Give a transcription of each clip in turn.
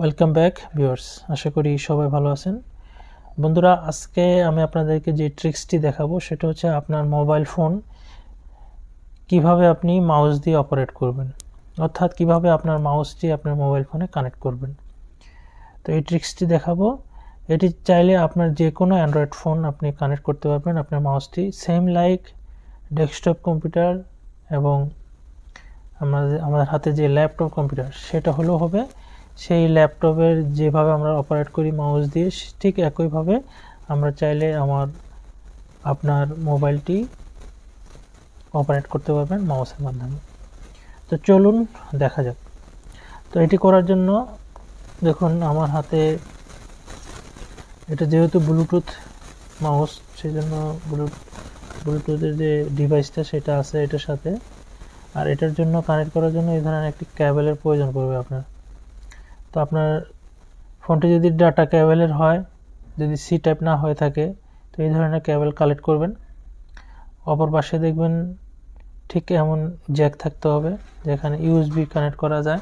welcome back viewers আশা করি সবাই ভালো আছেন বন্ধুরা আজকে আমি আপনাদেরকে যে ট্রিক্সটি দেখাবো সেটা হচ্ছে আপনার মোবাইল ফোন কিভাবে আপনি মাউস দিয়ে অপারেট করবেন অর্থাৎ কিভাবে আপনার মাউসটি আপনার মোবাইল ফোনে কানেক্ট করবেন তো এই ট্রিক্সটি দেখাবো এটি চাইলে আপনার যে কোনো অ্যান্ড্রয়েড ফোন আপনি কানেক্ট করতে পারবেন আপনার মাউসটি সেম লাইক ডেস্কটপ কম্পিউটার এবং আমাদের আমাদের হাতে যে ল্যাপটপ কম্পিউটার সেটা হলেও হবে সেই ল্যাপটপের যেভাবে আমরা অপারেট করি মাউস দিয়ে ঠিক একইভাবে আমরা চাইলে আমার আপনার মোবাইলটি অপারেট করতে পারবেন মাউসের মাধ্যমে তো চলুন দেখা যাক তো এটি করার জন্য দেখুন আমার হাতে এটা যেহেতু ব্লুটুথ মাউস সেই জন্য ব্লুটুথের যে ডিভাইসটা সেটা আছে এটার সাথে আর এটার জন্য কানেক্ট করার জন্য এই ধরনের একটি ক্যাবেলের প্রয়োজন পড়বে আপনার আপনার ফোনটি যদি ডাটা ক্যাবেলের হয় যদি সি টাইপ না হয়ে থাকে তো এই ধরনের ক্যাবেল কালেক্ট করবেন অপর পাশে দেখবেন ঠিক এমন জ্যাক থাকতে হবে যেখানে ইউএসবি কানেক্ট করা যায়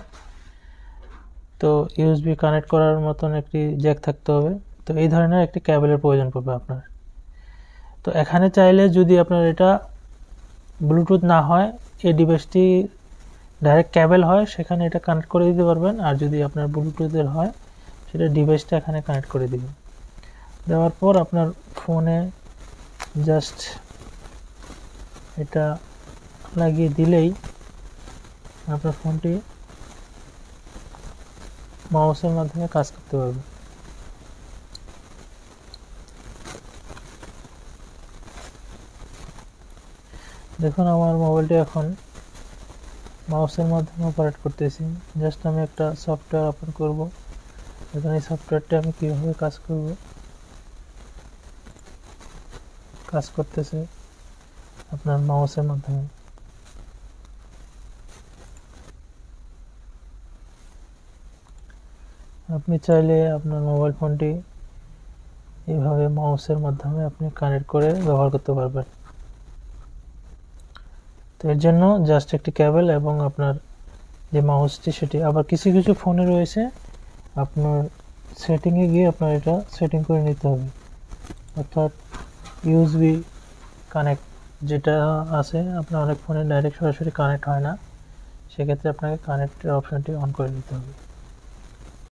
তো ইউএসবি কানেক্ট করার মতন একটি জ্যাক থাকতে হবে তো এই ধরনের একটি ক্যাবেলের প্রয়োজন পড়বে আপনার তো এখানে চাইলে যদি আপনার এটা ব্লুটুথ না হয় এই ডিভাইসটি ডাইরেক্ট ক্যাবেল হয় সেখানে এটা কানেক্ট করে দিতে পারবেন আর যদি আপনার ব্লুটুথের হয় সেটা ডিভাইসটা এখানে কানেক্ট করে দিবেন দেওয়ার পর আপনার ফোনে জাস্ট এটা লাগিয়ে দিলেই আপনার ফোনটি মাউসের মাধ্যমে কাজ করতে পারবে দেখুন আমার মোবাইলটি এখন মাউসের মাধ্যমে অপারেট করতেছি জাস্ট আমি একটা সফটওয়্যার ওপেন করব এখন এই সফটওয়্যারটা আমি কীভাবে কাজ করব কাজ করতেছে আপনার মাউসের মাধ্যমে আপনি চাইলে আপনার মোবাইল ফোনটি এইভাবে মাউসের মাধ্যমে আপনি কানেক্ট করে ব্যবহার করতে পারবেন তো এর জন্য জাস্ট একটি ক্যাবেল এবং আপনার যে মাউসটি সেটি আবার কিছু কিছু ফোনে রয়েছে আপনার সেটিংয়ে গিয়ে আপনার এটা সেটিং করে নিতে হবে অর্থাৎ ইউজবি কানেক্ট যেটা আছে আপনার অনেক ফোনে ডাইরেক্ট সরাসরি কানেক্ট হয় না সেক্ষেত্রে আপনাকে কানেক্টের অপশানটি অন করে নিতে হবে